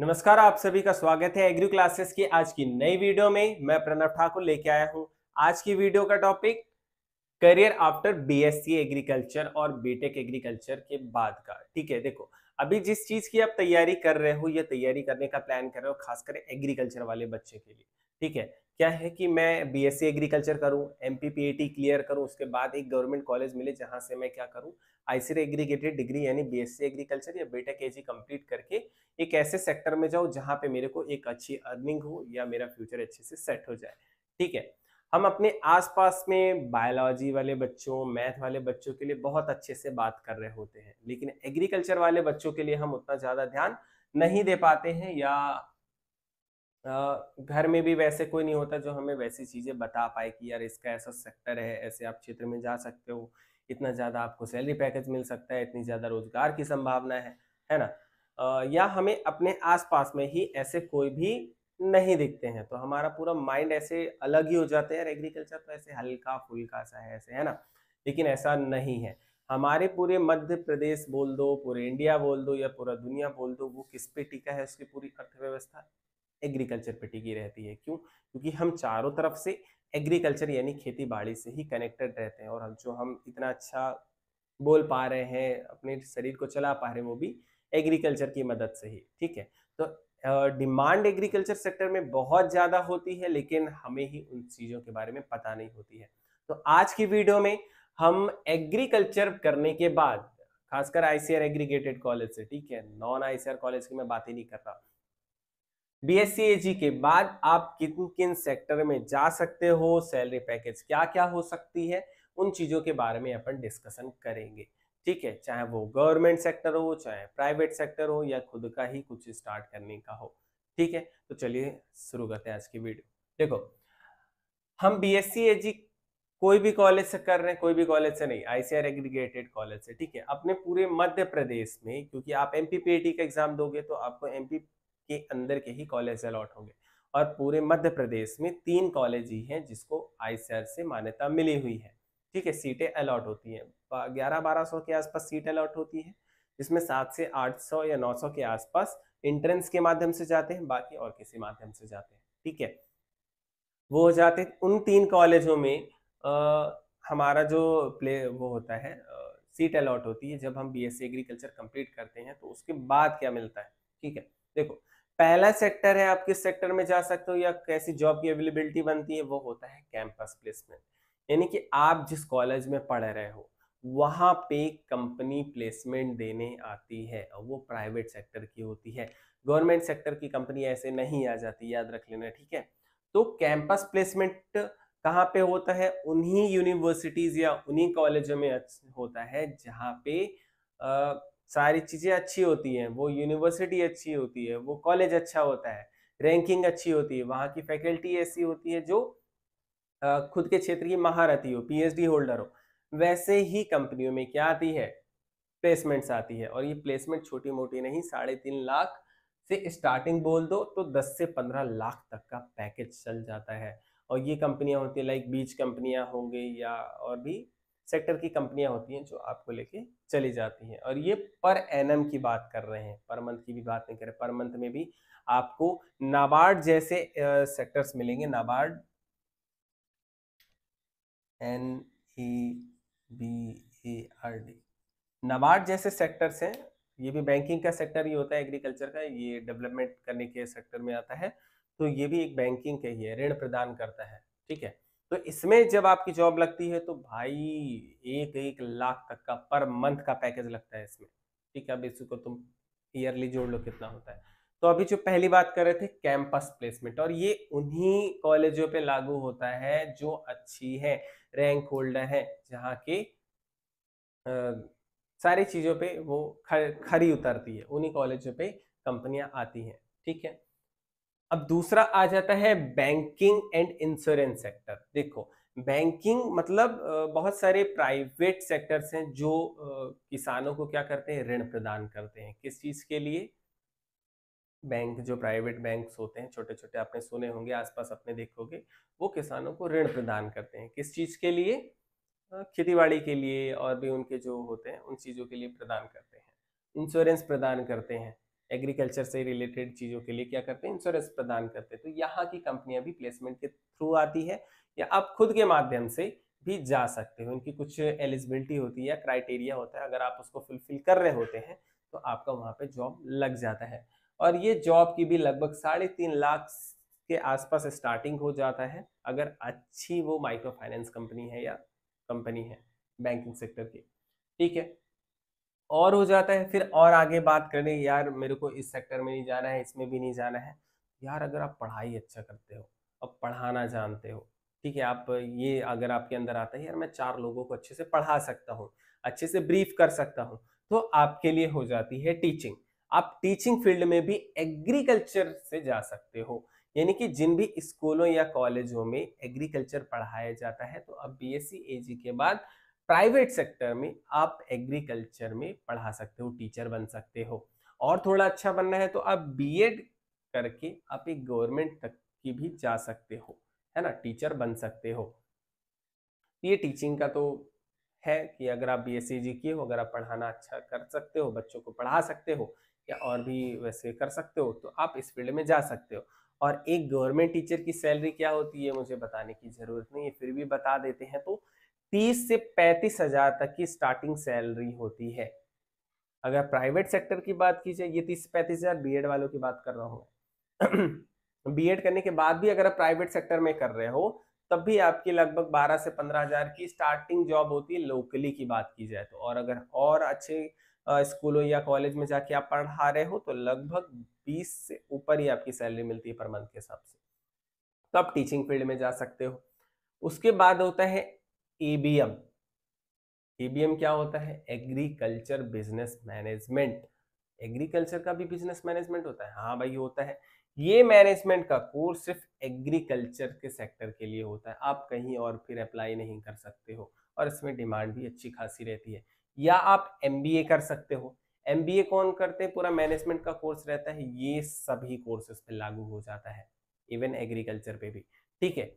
नमस्कार आप सभी का स्वागत है एग्री क्लासेस की आज की नई वीडियो में मैं प्रणव ठाकुर लेके आया हूँ आज की वीडियो का topic career after BSc agriculture और बीटेक एग्रीकल्चर के बाद का ठीक है देखो अभी जिस चीज की आप तैयारी कर रहे हो या तैयारी करने का प्लान कर रहे हो खासकर एग्रीकल्चर वाले बच्चे के लिए ठीक है क्या है कि मैं बीएससी एग्रीकल्चर e करूं एमपीपीएटी क्लियर e करूं उसके बाद एक गवर्नमेंट कॉलेज मिले जहां से मैं क्या करूं आईसीर एग्रीगेटेड डिग्री यानी बीएससी एग्रीकल्चर e या बेटा के कंप्लीट करके एक ऐसे सेक्टर में जाऊं जहां पे मेरे को एक अच्छी अर्निंग हो या मेरा फ्यूचर अच्छे से सेट हो जाए ठीक है हम अपने आसपास में बायोलॉजी वाले बच्चों मैथ वाले बच्चों के लिए बहुत अच्छे से बात कर रहे होते हैं लेकिन एग्रीकल्चर वाले बच्चों के लिए हम उतना ज़्यादा ध्यान नहीं दे पाते हैं या घर में भी वैसे कोई नहीं होता जो हमें वैसी चीज़ें बता पाए कि यार इसका ऐसा सेक्टर है ऐसे आप क्षेत्र में जा सकते हो इतना ज़्यादा आपको सैलरी पैकेज मिल सकता है इतनी ज़्यादा रोजगार की संभावना है है ना या हमें अपने आसपास में ही ऐसे कोई भी नहीं दिखते हैं तो हमारा पूरा माइंड ऐसे अलग ही हो जाता है यार एग्रीकल्चर तो ऐसे हल्का फुल्का सा है ऐसे है ना लेकिन ऐसा नहीं है हमारे पूरे मध्य प्रदेश बोल दो पूरे इंडिया बोल दो या पूरा दुनिया बोल दो वो किस पे टिका है उसकी पूरी अर्थव्यवस्था एग्रीकल्चर पर टिकी रहती है क्यों क्योंकि हम चारों तरफ से एग्रीकल्चर यानी खेती बाड़ी से ही कनेक्टेड रहते हैं और हम जो हम इतना अच्छा बोल पा रहे हैं अपने शरीर को चला पा रहे हैं वो भी एग्रीकल्चर की मदद से ही ठीक है तो डिमांड एग्रीकल्चर सेक्टर में बहुत ज़्यादा होती है लेकिन हमें ही उन चीज़ों के बारे में पता नहीं होती है तो आज की वीडियो में हम एग्रीकल्चर करने के बाद खासकर आईसीआर एग्रीगेटेड कॉलेज से ठीक है नॉन आईसीआर कॉलेज की मैं बात ही नहीं कर रहा बी एस के बाद आप किन किन सेक्टर में जा सकते हो सैलरी पैकेज क्या क्या हो सकती है उन चीज़ों के बारे में अपन डिस्कशन करेंगे ठीक है चाहे वो गवर्नमेंट सेक्टर हो चाहे प्राइवेट सेक्टर हो या खुद का ही कुछ स्टार्ट करने का हो ठीक है तो चलिए शुरू करते हैं आज की वीडियो देखो हम बी एस कोई भी कॉलेज से कर रहे हैं कोई भी कॉलेज से नहीं आईसीआर एग्रीगेटेड कॉलेज से ठीक है अपने पूरे मध्य प्रदेश में क्योंकि आप एम का एग्जाम दोगे तो आपको एम के अंदर के ही कॉलेज अलॉट होंगे और पूरे मध्य प्रदेश में तीन कॉलेज ही हैं जिसको आई से मान्यता मिली हुई है ठीक है सीटें अलॉट होती हैं ग्यारह बारह सौ के आसपास सीट अलॉट होती है जिसमें सात से आठ सौ या नौ सौ के आसपास इंट्रेंस के माध्यम से जाते हैं बाकी और किसी माध्यम से जाते हैं ठीक है वो हो जाते उन तीन कॉलेजों में आ, हमारा जो प्ले वो होता है आ, सीट अलॉट होती है जब हम बी एग्रीकल्चर कंप्लीट करते हैं तो उसके बाद क्या मिलता है ठीक है देखो पहला सेक्टर है आप किस सेक्टर में जा सकते हो या कैसी जॉब की अवेलेबिलिटी बनती है वो होता है कैंपस प्लेसमेंट यानी कि आप जिस कॉलेज में पढ़ रहे हो वहाँ पे कंपनी प्लेसमेंट देने आती है और वो प्राइवेट सेक्टर की होती है गवर्नमेंट सेक्टर की कंपनी ऐसे नहीं आ जाती याद रख लेना ठीक है तो कैंपस प्लेसमेंट कहाँ पे होता है उन्हीं यूनिवर्सिटीज़ या उन्हीं कॉलेजों में होता है जहाँ पे आ, सारी चीज़ें अच्छी होती हैं वो यूनिवर्सिटी अच्छी होती है वो कॉलेज अच्छा होता है रैंकिंग अच्छी होती है वहाँ की फैकल्टी ऐसी होती है जो खुद के क्षेत्र की महारथी हो पी होल्डर हो वैसे ही कंपनियों में क्या आती है प्लेसमेंट्स आती है और ये प्लेसमेंट छोटी मोटी नहीं साढ़े तीन लाख से स्टार्टिंग बोल दो तो दस से पंद्रह लाख तक का पैकेज चल जाता है और ये कंपनियां होती है लाइक बीच कंपनियां होंगे या और भी सेक्टर की कंपनियां होती हैं जो आपको लेके चली जाती हैं और ये पर एनम की बात कर रहे हैं पर मंथ की भी बात नहीं कर रहे पर मंथ में भी आपको नाबार्ड जैसे सेक्टर्स मिलेंगे NABARD N E B A R D NABARD जैसे सेक्टर्स हैं ये भी बैंकिंग का सेक्टर ही होता है एग्रीकल्चर का ये डेवलपमेंट करने के सेक्टर में आता है तो ये भी एक बैंकिंग का ही है ऋण प्रदान करता है ठीक है तो इसमें जब आपकी जॉब लगती है तो भाई एक एक लाख तक का पर मंथ का पैकेज लगता है इसमें ठीक है अब इसको तुम ईयरली जोड़ लो कितना होता है तो अभी जो पहली बात कर रहे थे कैंपस प्लेसमेंट और ये उन्हीं कॉलेजों पे लागू होता है जो अच्छी है रैंक होल्डर है जहाँ के सारी चीज़ों पे वो खर, खरी उतरती है उन्हीं कॉलेजों पे कंपनियां आती हैं ठीक है अब दूसरा आ जाता है बैंकिंग एंड इंश्योरेंस सेक्टर देखो बैंकिंग मतलब बहुत सारे प्राइवेट सेक्टर्स हैं जो किसानों को क्या करते हैं ऋण प्रदान करते हैं किस चीज़ के लिए बैंक जो प्राइवेट बैंक्स होते हैं छोटे छोटे आपने सुने होंगे आसपास अपने देखोगे वो किसानों को ऋण प्रदान करते हैं किस चीज़ के लिए खेतीबाड़ी के लिए और भी उनके जो होते हैं उन चीज़ों के लिए प्रदान करते हैं इंश्योरेंस प्रदान करते हैं एग्रीकल्चर से रिलेटेड चीज़ों के लिए क्या करते हैं इंश्योरेंस प्रदान करते हैं तो यहाँ की कंपनियां भी प्लेसमेंट के थ्रू आती है या आप खुद के माध्यम से भी जा सकते हो उनकी कुछ एलिजिबिलिटी होती है या क्राइटेरिया होता है अगर आप उसको फुलफिल कर रहे होते हैं तो आपका वहाँ पे जॉब लग जाता है और ये जॉब की भी लगभग साढ़े तीन लाख के आसपास स्टार्टिंग हो जाता है अगर अच्छी वो माइक्रो फाइनेंस कंपनी है या कंपनी है बैंकिंग सेक्टर की ठीक है और हो जाता है फिर और आगे बात करने यार मेरे को इस सेक्टर में नहीं जाना है इसमें भी नहीं जाना है यार अगर आप पढ़ाई अच्छा करते हो अब पढ़ाना जानते हो ठीक है आप ये अगर आपके अंदर आता है यार मैं चार लोगों को अच्छे से पढ़ा सकता हूँ अच्छे से ब्रीफ कर सकता हूँ तो आपके लिए हो जाती है टीचिंग आप टीचिंग फील्ड में भी एग्रीकल्चर से जा सकते हो यानी कि जिन भी स्कूलों या कॉलेजों में एग्रीकल्चर पढ़ाया जाता है तो अब बी एस के बाद प्राइवेट सेक्टर में आप एग्रीकल्चर में पढ़ा सकते हो टीचर बन सकते हो और थोड़ा अच्छा बनना है तो आप बीएड करके आप एक गवर्नमेंट तक की भी जा सकते हो है ना टीचर बन सकते हो ये टीचिंग का तो है कि अगर आप बी एस जी किए हो अगर आप पढ़ाना अच्छा कर सकते हो बच्चों को पढ़ा सकते हो या और भी वैसे कर सकते हो तो आप इस फील्ड में जा सकते हो और एक गवर्नमेंट टीचर की सैलरी क्या होती है मुझे बताने की ज़रूरत नहीं है फिर भी बता देते हैं तो तीस से पैंतीस हजार तक की स्टार्टिंग सैलरी होती है अगर प्राइवेट सेक्टर की बात की जाए ये तीस से पैंतीस हजार बी वालों की बात कर रहा हूँ बी करने के बाद भी अगर आप प्राइवेट सेक्टर में कर रहे हो तब भी आपकी लगभग बारह से पंद्रह हजार की स्टार्टिंग जॉब होती है लोकली की बात की जाए तो और अगर और अच्छे स्कूलों या कॉलेज में जाके आप पढ़ा रहे हो तो लगभग बीस से ऊपर ही आपकी सैलरी मिलती है पर मंथ के हिसाब से तो आप टीचिंग फील्ड में जा सकते हो उसके बाद होता है एबीएम e एबीएम e क्या होता है एग्रीकल्चर बिजनेस मैनेजमेंट एग्रीकल्चर का भी बिजनेस मैनेजमेंट होता है हाँ भाई होता है ये मैनेजमेंट का कोर्स सिर्फ एग्रीकल्चर के सेक्टर के लिए होता है आप कहीं और फिर अप्लाई नहीं कर सकते हो और इसमें डिमांड भी अच्छी खासी रहती है या आप एम कर सकते हो एम कौन करते हैं पूरा मैनेजमेंट का कोर्स रहता है ये सभी कोर्सेज पे लागू हो जाता है इवन एग्रीकल्चर पे भी ठीक है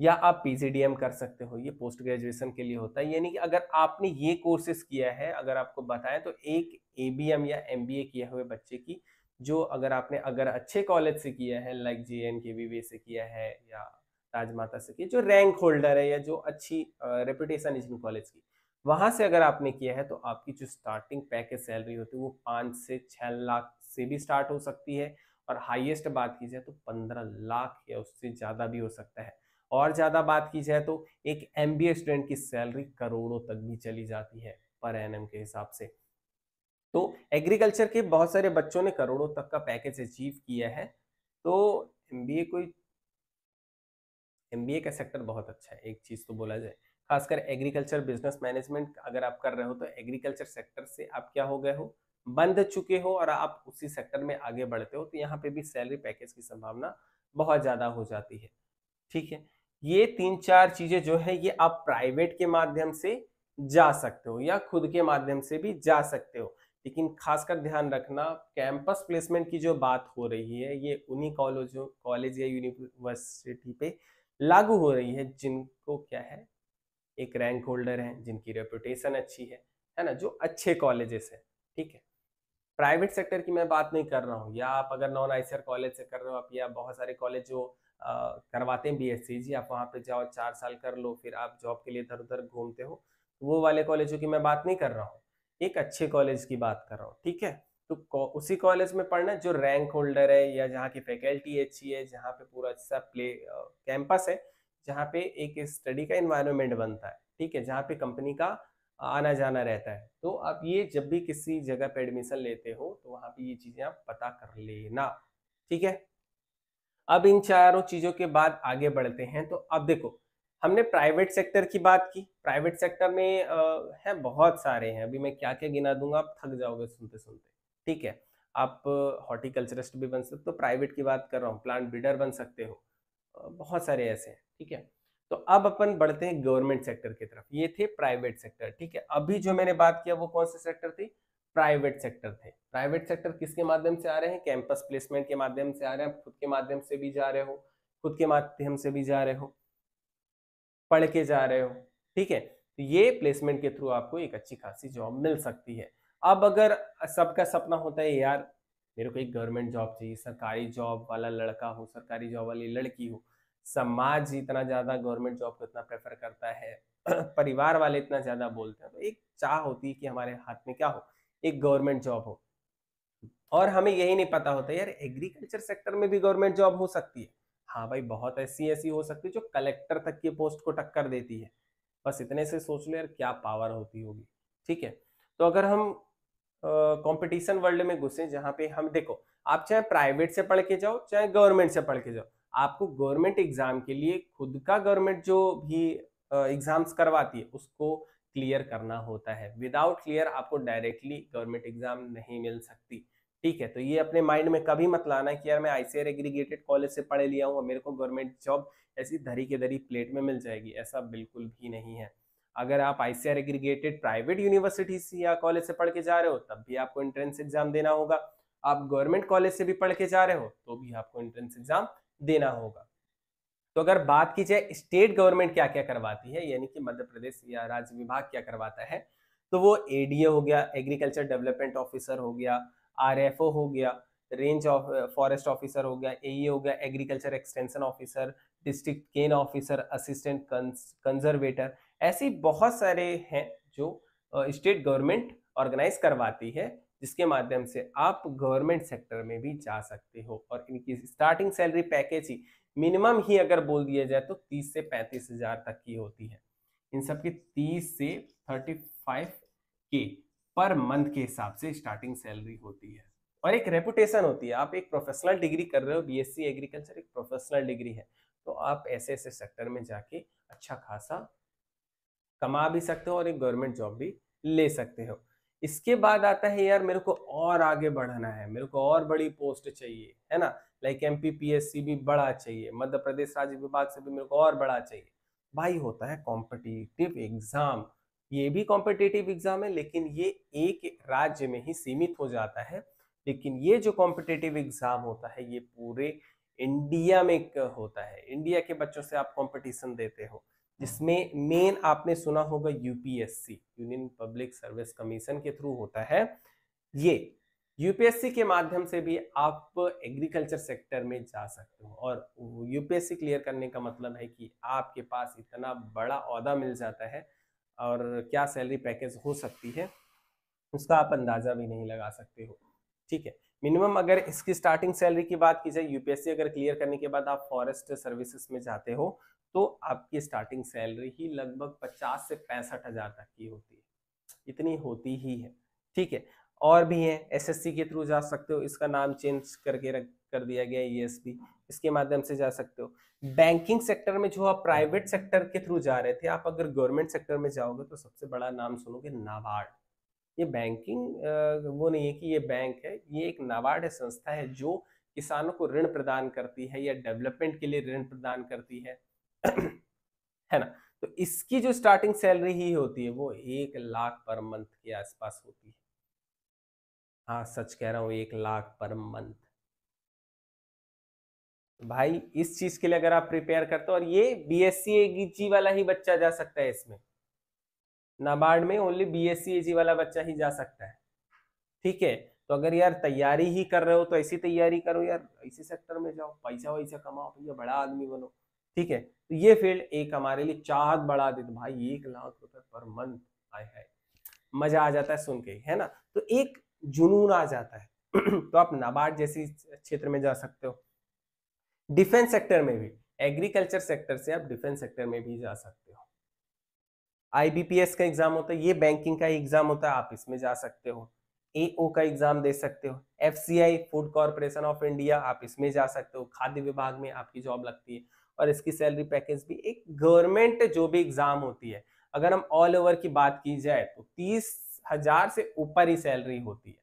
या आप पीजीडीएम कर सकते हो ये पोस्ट ग्रेजुएशन के लिए होता है यानी कि अगर आपने ये कोर्सेस किया है अगर आपको बताएं तो एक एबीएम या एमबीए किए हुए बच्चे की जो अगर आपने अगर अच्छे कॉलेज से किया है लाइक जे एन के से किया है या राजमाता से किया जो रैंक होल्डर है या जो अच्छी रेपुटेशन है कॉलेज की वहां से अगर आपने किया है तो आपकी जो स्टार्टिंग पैकेज सैलरी होती है वो पाँच से छः लाख से भी स्टार्ट हो सकती है और हाईएस्ट बात की जाए तो पंद्रह लाख या उससे ज़्यादा भी हो सकता है और ज़्यादा बात की जाए तो एक एम स्टूडेंट की सैलरी करोड़ों तक भी चली जाती है पर एन के हिसाब से तो एग्रीकल्चर के बहुत सारे बच्चों ने करोड़ों तक का पैकेज अचीव किया है तो एम कोई एम का सेक्टर बहुत अच्छा है एक चीज़ तो बोला जाए खासकर एग्रीकल्चर बिजनेस मैनेजमेंट अगर आप कर रहे हो तो एग्रीकल्चर सेक्टर से आप क्या हो गए हो बंद चुके हो और आप उसी सेक्टर में आगे बढ़ते हो तो यहाँ पे भी सैलरी पैकेज की संभावना बहुत ज़्यादा हो जाती है ठीक है ये तीन चार चीजें जो है ये आप प्राइवेट के माध्यम से जा सकते हो या खुद के माध्यम से भी जा सकते हो लेकिन खासकर ध्यान रखना कैंपस प्लेसमेंट की जो बात हो रही है ये उन्हीं कॉलेजों कॉलेज या यूनिवर्सिटी पे लागू हो रही है जिनको क्या है एक रैंक होल्डर है जिनकी रेपुटेशन अच्छी है है ना जो अच्छे कॉलेजेस हैं ठीक है प्राइवेट सेक्टर की मैं बात नहीं कर रहा हूँ या आप अगर नॉन आईसीआर कॉलेज से कर रहे हो आप या बहुत सारे कॉलेज जो करवाते हैं बी एस जी आप वहाँ पे जाओ चार साल कर लो फिर आप जॉब के लिए इधर उधर घूमते हो वो वाले कॉलेजों की मैं बात नहीं कर रहा हूँ एक अच्छे कॉलेज की बात कर रहा हूँ ठीक है तो उसी कॉलेज में पढ़ना जो रैंक होल्डर है या जहाँ की फैकल्टी अच्छी है जहाँ पे पूरा अच्छा प्ले कैंपस है जहाँ पे एक स्टडी का इन्वायरमेंट बनता है ठीक है जहाँ पे कंपनी का आना जाना रहता है तो आप ये जब भी किसी जगह पे एडमिशन लेते हो तो वहाँ पे ये चीज़ें आप पता कर लेना ठीक है अब इन चारों चीजों के बाद आगे बढ़ते हैं तो अब देखो हमने प्राइवेट सेक्टर की बात की प्राइवेट सेक्टर में है बहुत सारे हैं अभी मैं क्या क्या गिना दूंगा आप थक जाओगे सुनते सुनते ठीक है आप हॉर्टिकल्चरिस्ट भी बन सकते हो प्राइवेट की बात कर रहा हूँ प्लांट ब्रीडर बन सकते हो बहुत सारे ऐसे हैं ठीक है तो अब अपन बढ़ते हैं गवर्नमेंट सेक्टर की तरफ ये थे प्राइवेट सेक्टर ठीक है अभी जो मैंने बात किया वो कौन से सेक्टर थी प्राइवेट सेक्टर थे प्राइवेट सेक्टर किसके माध्यम से आ रहे हैं कैंपस प्लेसमेंट के माध्यम से आ रहे हैं खुद के माध्यम से भी जा रहे हो खुद के माध्यम से भी जा रहे हो पढ़ के जा रहे हो ठीक है तो ये प्लेसमेंट के थ्रू आपको एक अच्छी खासी जॉब मिल सकती है अब अगर सबका सपना होता है यार मेरे को एक गवर्नमेंट जॉब चाहिए सरकारी जॉब वाला लड़का हो सरकारी जॉब वाली लड़की हो समाज इतना ज़्यादा गवर्नमेंट जॉब को इतना प्रेफर करता है परिवार वाले इतना ज़्यादा बोलते हैं तो एक चाह होती है कि हमारे हाथ में क्या हो एक गवर्नमेंट जॉब हो और हमें यही नहीं पता होता यार एग्रीकल्चर सेक्टर में भी गवर्नमेंट जॉब हो सकती है हाँ भाई बहुत ऐसी ऐसी हो सकती है जो कलेक्टर तक की पोस्ट को टक्कर देती है बस इतने से सोच लो यार क्या पावर होती होगी ठीक है तो अगर हम कंपटीशन uh, वर्ल्ड में घुसे जहाँ पे हम देखो आप चाहे प्राइवेट से पढ़ के जाओ चाहे गवर्नमेंट से पढ़ के जाओ आपको गवर्नमेंट एग्जाम के लिए खुद का गवर्नमेंट जो भी एग्जाम्स uh, करवाती है उसको क्लियर करना होता है विदाउट क्लियर आपको डायरेक्टली गवर्नमेंट एग्जाम नहीं मिल सकती ठीक है तो ये अपने माइंड में कभी मत लाना कि यार मैं आईसीआर एग्रीगेटेड कॉलेज से पढ़े लिया हूँ मेरे को गवर्नमेंट जॉब ऐसी धरी के धरी प्लेट में मिल जाएगी ऐसा बिल्कुल भी नहीं है अगर आप आईसीआर एग्रीगेटेड प्राइवेट यूनिवर्सिटी या कॉलेज से पढ़ के जा रहे हो तब भी आपको एंट्रेंस एग्जाम देना होगा आप गवर्नमेंट कॉलेज से भी पढ़ के जा रहे हो तो भी आपको एंट्रेंस एग्जाम देना होगा तो अगर बात की जाए स्टेट गवर्नमेंट क्या क्या करवाती है यानी कि मध्य प्रदेश या राज्य विभाग क्या करवाता है तो वो एडीए हो गया एग्रीकल्चर डेवलपमेंट ऑफिसर हो गया आरएफओ हो गया रेंज ऑफ फॉरेस्ट ऑफिसर हो गया ए e हो गया agriculture extension officer district cane officer assistant conservator ऐसे बहुत सारे हैं जो स्टेट गवर्नमेंट ऑर्गेनाइज करवाती है जिसके माध्यम से आप गवर्नमेंट सेक्टर में भी जा सकते हो और इनकी स्टार्टिंग सैलरी पैकेज ही मिनिमम ही अगर बोल दिया जाए तो तीस से पैंतीस हजार तक की होती है इन सब की तीस से थर्टी फाइव के पर मंथ के हिसाब से स्टार्टिंग सैलरी होती है और एक रेपुटेशन होती है आप एक प्रोफेशनल डिग्री कर रहे हो बीएससी एग्रीकल्चर एक प्रोफेशनल डिग्री है तो आप ऐसे ऐसे सेक्टर में जाके अच्छा खासा कमा भी सकते हो और एक गवर्नमेंट जॉब भी ले सकते हो इसके बाद आता है यार मेरे को और आगे बढ़ना है मेरे को और बड़ी पोस्ट चाहिए है ना like M P P S C भी बड़ा चाहिए मध्य प्रदेश राज्य विभाग से भी मेरे को और बड़ा चाहिए भाई होता है कॉम्पिटिटिव एग्जाम ये भी कॉम्पिटिटिव एग्जाम है लेकिन ये एक राज्य में ही सीमित हो जाता है लेकिन ये जो कॉम्पिटिटिव एग्जाम होता है ये पूरे इंडिया में होता है इंडिया के बच्चों से आप कंपटीशन देते हो जिसमें मेन आपने सुना होगा UPSC union public service commission के थ्रू होता है ये यूपीएससी के माध्यम से भी आप एग्रीकल्चर सेक्टर में जा सकते हो और यूपीएससी क्लियर करने का मतलब है कि आपके पास इतना बड़ा अहदा मिल जाता है और क्या सैलरी पैकेज हो सकती है उसका आप अंदाज़ा भी नहीं लगा सकते हो ठीक है मिनिमम अगर इसकी स्टार्टिंग सैलरी की बात की जाए यूपीएससी अगर क्लियर करने के बाद आप फॉरेस्ट सर्विसेज में जाते हो तो आपकी स्टार्टिंग सैलरी ही लगभग पचास से पैंसठ हज़ार तक की होती है इतनी होती ही है ठीक है और भी हैं एसएससी के थ्रू जा सकते हो इसका नाम चेंज करके रख कर दिया गया है ईएसबी e इसके माध्यम से जा सकते हो बैंकिंग सेक्टर में जो आप प्राइवेट सेक्टर के थ्रू जा रहे थे आप अगर गवर्नमेंट सेक्टर में जाओगे तो सबसे बड़ा नाम सुनोगे नाबार्ड ये बैंकिंग वो नहीं है कि ये बैंक है ये एक नाबार्ड संस्था है जो किसानों को ऋण प्रदान करती है या डेवलपमेंट के लिए ऋण प्रदान करती है है ना तो इसकी जो स्टार्टिंग सैलरी ही होती है वो एक लाख पर मंथ के आसपास होती है हाँ सच कह रहा हूँ एक लाख पर मंथ भाई इस चीज के लिए अगर आप प्रिपेयर करते हो और ये बीएससी एजी वाला ही बच्चा जा सकता है इसमें नाबार्ड में ओनली बीएससी एजी वाला बच्चा ही जा सकता है ठीक है तो अगर यार तैयारी ही कर रहे हो तो ऐसी तैयारी करो यार इसी सेक्टर में जाओ पैसा वैसा कमाओ भैया बड़ा आदमी बनो ठीक है तो ये फील्ड एक हमारे लिए चार बढ़ा देते भाई एक लाख रुपए पर मंथ आए है मजा आ जाता है सुन के है ना तो एक जुनून आ जाता है तो आप नाबार्ड जैसी क्षेत्र में जा सकते हो डिफेंस सेक्टर में भी एग्रीकल्चर सेक्टर से आप डिफेंस सेक्टर में भी जा सकते हो आईबीपीएस का एग्जाम होता है ये बैंकिंग का एग्जाम होता है आप इसमें जा सकते हो एओ का एग्जाम दे सकते हो F food corporation of India आप इसमें जा सकते हो खाद्य विभाग में आपकी जॉब लगती है और इसकी सैलरी पैकेज भी एक गवर्नमेंट जो भी एग्जाम होती है अगर हम ऑल ओवर की बात की जाए तो तीस हजार से ऊपर ही सैलरी होती है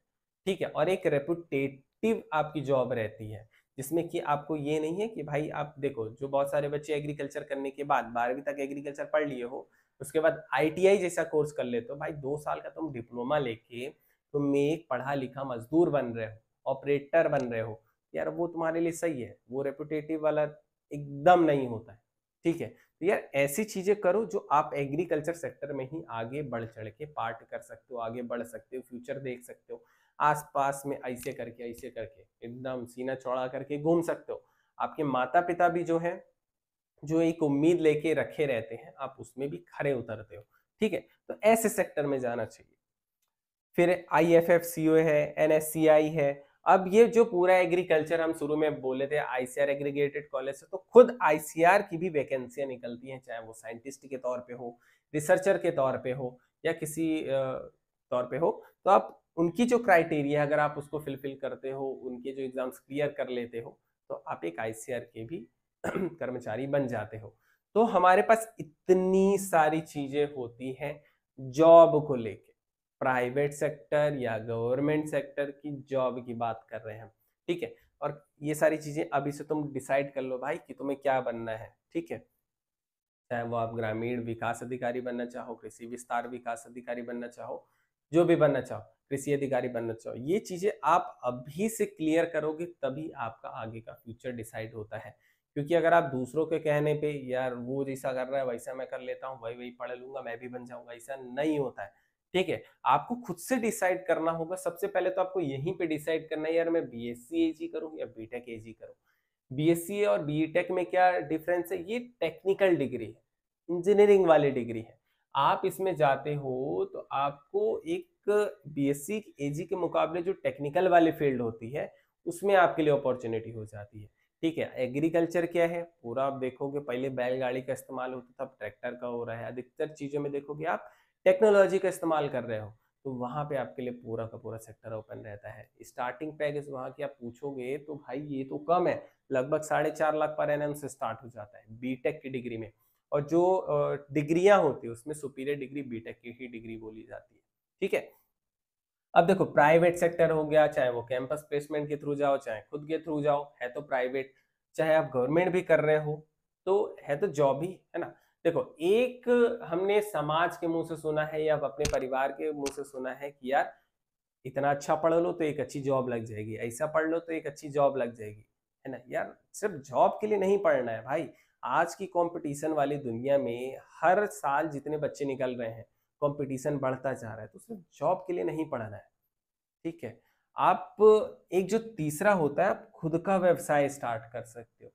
ठीक है और एक रेपुटेटिव आपकी जॉब रहती है जिसमें कि आपको ये नहीं है कि भाई आप देखो जो बहुत सारे बच्चे एग्रीकल्चर करने के बाद बारहवीं तक एग्रीकल्चर पढ़ लिए हो उसके बाद आईटीआई जैसा कोर्स कर लेते हो भाई दो साल का तुम डिप्लोमा लेके तुम एक पढ़ा लिखा मजदूर बन रहे हो ऑपरेटर बन रहे हो यार वो तुम्हारे लिए सही है वो रेपुटेटिव वाला एकदम नहीं होता है ठीक है तो यार ऐसी चीज़ें करो जो आप एग्रीकल्चर सेक्टर में ही आगे बढ़ चढ़ के पार्ट कर सकते हो आगे बढ़ सकते हो फ्यूचर देख सकते हो आसपास में ऐसे करके ऐसे करके एकदम सीना चौड़ा करके घूम सकते हो आपके माता पिता भी जो है जो एक उम्मीद लेके रखे रहते हैं आप उसमें भी खड़े उतरते हो ठीक है तो ऐसे सेक्टर में जाना चाहिए फिर आई एफ एफ सी ओ है एन एस सी आई है अब ये जो पूरा एग्रीकल्चर हम शुरू में बोले थे आईसीआर एग्रीगेटेड कॉलेज से तो खुद आईसीआर की भी वैकेंसियां निकलती हैं चाहे वो साइंटिस्ट के तौर पे हो रिसर्चर के तौर पे हो या किसी तौर पे हो तो आप उनकी जो क्राइटेरिया अगर आप उसको फिलफिल करते हो उनके जो एग्जाम्स क्लियर कर लेते हो तो आप एक आई के भी कर्मचारी बन जाते हो तो हमारे पास इतनी सारी चीजें होती हैं जॉब को लेकर प्राइवेट सेक्टर या गवर्नमेंट सेक्टर की जॉब की बात कर रहे हैं ठीक है और ये सारी चीज़ें अभी से तुम डिसाइड कर लो भाई कि तुम्हें क्या बनना है ठीक है चाहे वो आप ग्रामीण विकास अधिकारी बनना चाहो कृषि विस्तार विकास अधिकारी बनना चाहो जो भी बनना चाहो कृषि अधिकारी बनना चाहो ये चीज़ें आप अभी से क्लियर करोगे तभी आपका आगे का फ्यूचर डिसाइड होता है क्योंकि अगर आप दूसरों के कहने पे यार वो जैसा कर रहा है वैसा मैं कर लेता हूँ वही वही पढ़ लूंगा मैं भी बन जाऊंगा ऐसा नहीं होता है ठीक है आपको खुद से डिसाइड करना होगा सबसे पहले तो आपको यहीं पे डिसाइड करना है यार मैं बी एस सी करूँ या बी टेक एजी करूँ बी एस सी और बी टेक में क्या डिफरेंस है ये टेक्निकल डिग्री है इंजीनियरिंग वाली डिग्री है आप इसमें जाते हो तो आपको एक बी एस सी एजी के मुकाबले जो टेक्निकल वाली फील्ड होती है उसमें आपके लिए अपॉर्चुनिटी हो जाती है ठीक है एग्रीकल्चर क्या है पूरा आप देखोगे पहले बैलगाड़ी का इस्तेमाल होता था अब ट्रैक्टर का हो रहा है अधिकतर चीज़ों में देखोगे आप टेक्नोलॉजी का इस्तेमाल कर रहे हो तो वहाँ पे आपके लिए पूरा का पूरा सेक्टर ओपन रहता है स्टार्टिंग पैकेज वहाँ की आप पूछोगे तो भाई ये तो कम है लगभग साढ़े चार लाख पर एन से स्टार्ट हो जाता है बीटेक की डिग्री में और जो डिग्रियां होती है उसमें सुपीरियर डिग्री बीटेक की ही डिग्री बोली जाती है ठीक है अब देखो प्राइवेट सेक्टर हो गया चाहे वो कैंपस प्लेसमेंट के थ्रू जाओ चाहे खुद के थ्रू जाओ है तो प्राइवेट चाहे आप गवर्नमेंट भी कर रहे हो तो है तो जॉब ही है ना देखो एक हमने समाज के मुंह से सुना है या अपने परिवार के मुंह से सुना है कि यार इतना अच्छा पढ़ लो तो एक अच्छी जॉब लग जाएगी ऐसा पढ़ लो तो एक अच्छी जॉब लग जाएगी है ना यार सिर्फ जॉब के लिए नहीं पढ़ना है भाई आज की कंपटीशन वाली दुनिया में हर साल जितने बच्चे निकल रहे हैं कंपटीशन बढ़ता जा रहा है तो सिर्फ जॉब के लिए नहीं पढ़ना है ठीक है आप एक जो तीसरा होता है आप खुद का व्यवसाय स्टार्ट कर सकते हो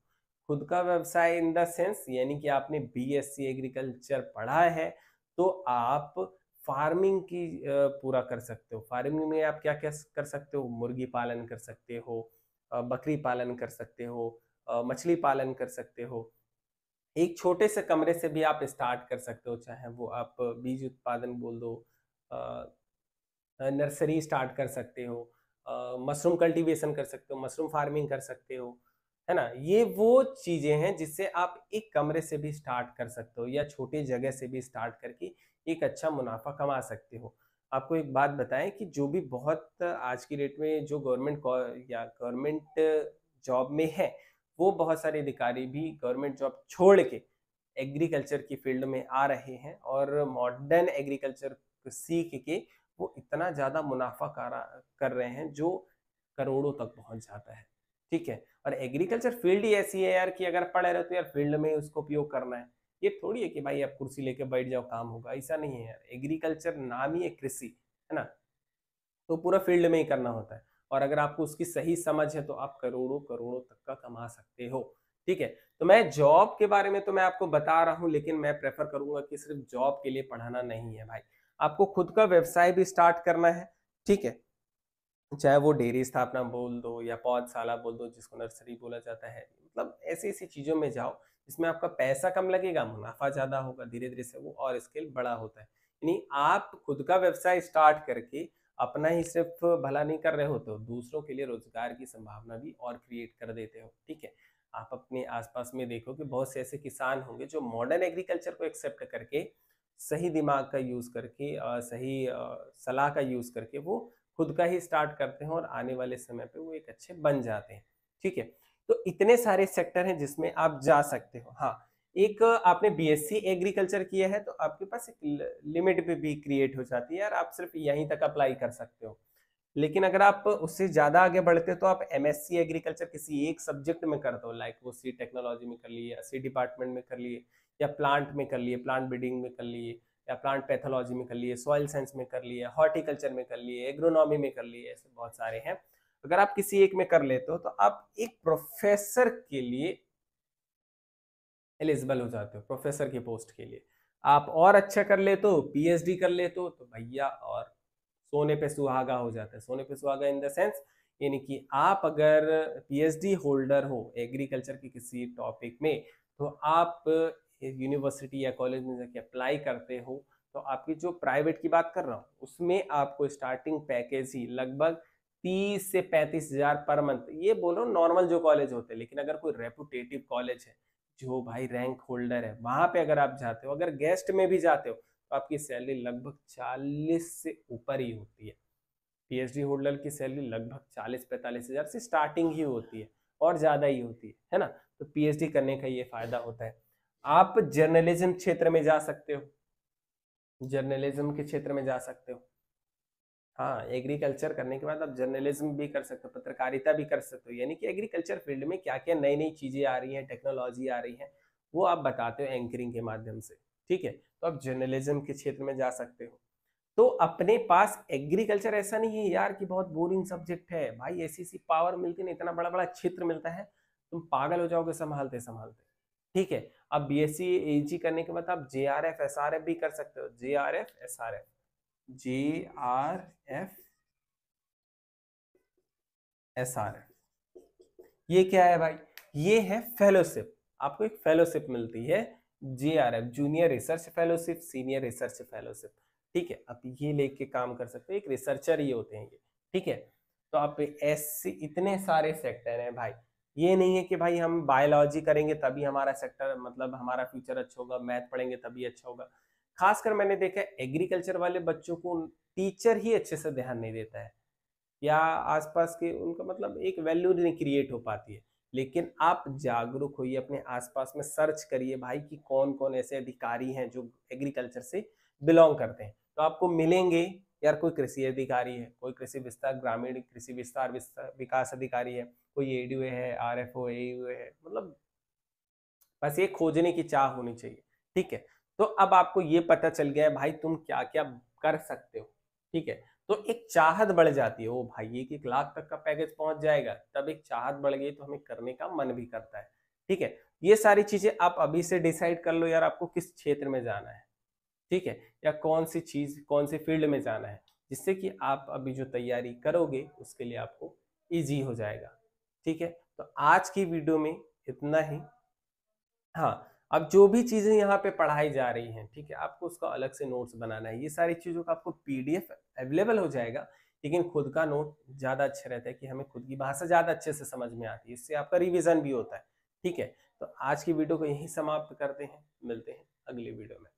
खुद का व्यवसाय इन द सेंस यानी कि आपने बीएससी एग्रीकल्चर पढ़ा है तो आप फार्मिंग की पूरा कर सकते हो फार्मिंग में आप क्या क्या कर सकते हो मुर्गी पालन कर सकते हो बकरी पालन कर सकते हो मछली पालन कर सकते हो एक छोटे से कमरे से भी आप स्टार्ट कर सकते हो चाहे वो आप बीज उत्पादन बोल दो नर्सरी स्टार्ट कर सकते हो मशरूम कल्टीवेशन कर सकते हो मशरूम फार्मिंग कर सकते हो है ना ये वो चीजें हैं जिससे आप एक कमरे से भी स्टार्ट कर सकते हो या छोटी जगह से भी स्टार्ट करके एक अच्छा मुनाफा कमा सकते हो आपको एक बात बताएं कि जो भी बहुत आज की डेट में जो गवर्नमेंट या गवर्नमेंट जॉब में है वो बहुत सारे अधिकारी भी गवर्नमेंट जॉब छोड़ के एग्रीकल्चर की फील्ड में आ रहे हैं और मॉडर्न एग्रीकल्चर सीख के वो इतना ज़्यादा मुनाफा कर रहे हैं जो करोड़ों तक पहुंच जाता है ठीक है और एग्रीकल्चर फील्ड ही ऐसी है यार कि अगर पढ़ रहे हो तो यार फील्ड में उसको उपयोग करना है ये थोड़ी है कि भाई आप कुर्सी लेके बैठ जाओ काम होगा ऐसा नहीं है यार एग्रीकल्चर नाम ही है कृषि है ना तो पूरा फील्ड में ही करना होता है और अगर आपको उसकी सही समझ है तो आप करोड़ों करोड़ों तक का कमा सकते हो ठीक है तो मैं जॉब के बारे में तो मैं आपको बता रहा हूँ लेकिन मैं प्रेफर करूंगा कि सिर्फ जॉब के लिए पढ़ाना नहीं है भाई आपको खुद का व्यवसाय भी स्टार्ट करना है ठीक है चाहे वो डेयरी स्थापना बोल दो या पौधशाला बोल दो जिसको नर्सरी बोला जाता है मतलब ऐसी ऐसी चीज़ों में जाओ जिसमें आपका पैसा कम लगेगा मुनाफा ज़्यादा होगा धीरे धीरे से वो और स्केल बड़ा होता है यानी आप खुद का व्यवसाय स्टार्ट करके अपना ही सिर्फ भला नहीं कर रहे हो तो दूसरों के लिए रोजगार की संभावना भी और क्रिएट कर देते हो ठीक है आप अपने आसपास में देखो कि बहुत से ऐसे किसान होंगे जो मॉडर्न एग्रीकल्चर को एक्सेप्ट करके सही दिमाग का यूज़ करके सही सलाह का यूज़ करके वो खुद का ही स्टार्ट करते हैं और आने वाले समय पे वो एक अच्छे बन जाते हैं ठीक है तो इतने सारे सेक्टर हैं जिसमें आप जा सकते हो हाँ एक आपने बीएससी एग्रीकल्चर किया है तो आपके पास एक लिमिट भी, भी क्रिएट हो जाती है यार आप सिर्फ यहीं तक अप्लाई कर सकते हो लेकिन अगर आप उससे ज़्यादा आगे बढ़ते हो तो आप एमएससी एग्रीकल्चर किसी एक सब्जेक्ट में कर दो लाइक वो सी टेक्नोलॉजी में कर लिए सी डिपार्टमेंट में कर लिए या प्लांट में कर लिए प्लांट ब्रीडिंग में कर लिए या प्लांट पैथोलॉजी में कर लिए सॉइल साइंस में कर लिए हॉर्टिकल्चर में कर लिए एग्रोनॉमी में कर लिए ऐसे बहुत सारे हैं अगर आप किसी एक में कर लेते हो तो आप एक प्रोफेसर के लिए एलिजिबल हो जाते हो प्रोफेसर की पोस्ट के लिए आप और अच्छा कर लेते हो पीएचडी कर लेते हो तो भैया और सोने पे सुहागा हो जाता है सोने पे सुहागा इन द सेंस यानी कि आप अगर पीएचडी होल्डर हो एग्रीकल्चर के किसी टॉपिक में तो आप यूनिवर्सिटी या कॉलेज में जाके अप्लाई करते हो तो आपकी जो प्राइवेट की बात कर रहा हूँ उसमें आपको स्टार्टिंग पैकेज ही लगभग तीस से पैंतीस हजार पर मंथ ये बोलो नॉर्मल जो कॉलेज होते हैं लेकिन अगर कोई रेपुटेटिव कॉलेज है जो भाई रैंक होल्डर है वहां पे अगर आप जाते हो अगर गेस्ट में भी जाते हो तो आपकी सैलरी लगभग चालीस से ऊपर ही होती है पीएचडी होल्डर की सैलरी लगभग चालीस पैंतालीस हजार से स्टार्टिंग ही होती है और ज़्यादा ही होती है है ना तो पीएचडी करने का ये फ़ायदा होता है आप जर्नलिज्म क्षेत्र में जा सकते हो जर्नलिज्म के क्षेत्र में जा सकते हो हाँ एग्रीकल्चर करने के बाद आप जर्नलिज्म भी कर सकते हो पत्रकारिता भी कर सकते हो यानी कि एग्रीकल्चर फील्ड में क्या क्या नई नई चीजें आ रही हैं टेक्नोलॉजी आ रही है वो आप बताते हो एंकरिंग के माध्यम से ठीक है तो आप जर्नलिज्म के क्षेत्र में जा सकते हो तो अपने पास एग्रीकल्चर ऐसा नहीं है यार कि बहुत बोरिंग सब्जेक्ट है भाई ऐसी ऐसी पावर मिलती नहीं इतना बड़ा बड़ा क्षेत्र मिलता है तुम पागल हो जाओगे संभालते संभालते ठीक है अब बी एस सी करने के बाद आप J R F S R F भी कर सकते हो J R F S R F J R F S R F ये क्या है भाई ये है फेलोशिप आपको एक फेलोशिप मिलती है J R F junior research fellowship senior research fellowship ठीक है आप ये लेके काम कर सकते हो एक रिसर्चर ही होते हैं ये ठीक है तो आप एस इतने सारे सेक्टर हैं भाई ये नहीं है कि भाई हम बायोलॉजी करेंगे तभी हमारा सेक्टर मतलब हमारा फ्यूचर अच्छा होगा मैथ पढ़ेंगे तभी अच्छा होगा खासकर मैंने देखा एग्रीकल्चर वाले बच्चों को टीचर ही अच्छे से ध्यान नहीं देता है या आसपास के उनका मतलब एक वैल्यू नहीं क्रिएट हो पाती है लेकिन आप जागरूक होइए अपने आसपास में सर्च करिए भाई कि कौन कौन ऐसे अधिकारी हैं जो एग्रीकल्चर से बिलोंग करते हैं तो आपको मिलेंगे यार कोई कृषि अधिकारी है कोई कृषि विस्तार ग्रामीण कृषि विस्तार विकास अधिकारी है कोई ए डी है आर एफ ओ ए है मतलब बस ये खोजने की चाह होनी चाहिए ठीक है तो अब आपको ये पता चल गया है भाई तुम क्या क्या कर सकते हो ठीक है तो एक चाहत बढ़ जाती है वो भाई एक एक लाख तक का पैकेज पहुंच जाएगा तब एक चाहत बढ़ गई तो हमें करने का मन भी करता है ठीक है ये सारी चीजें आप अभी से डिसाइड कर लो यार आपको किस क्षेत्र में जाना है ठीक है या कौन सी चीज़ कौन से फील्ड में जाना है जिससे कि आप अभी जो तैयारी करोगे उसके लिए आपको ईजी हो जाएगा ठीक है तो आज की वीडियो में इतना ही हाँ अब जो भी चीज़ें यहाँ पे पढ़ाई जा रही हैं ठीक है आपको उसका अलग से नोट्स बनाना है ये सारी चीज़ों का आपको पीडीएफ अवेलेबल हो जाएगा लेकिन खुद का नोट ज़्यादा अच्छा रहता है कि हमें खुद की भाषा ज़्यादा अच्छे से समझ में आती है इससे आपका रिविज़न भी होता है ठीक है तो आज की वीडियो को यही समाप्त करते हैं मिलते हैं अगली वीडियो में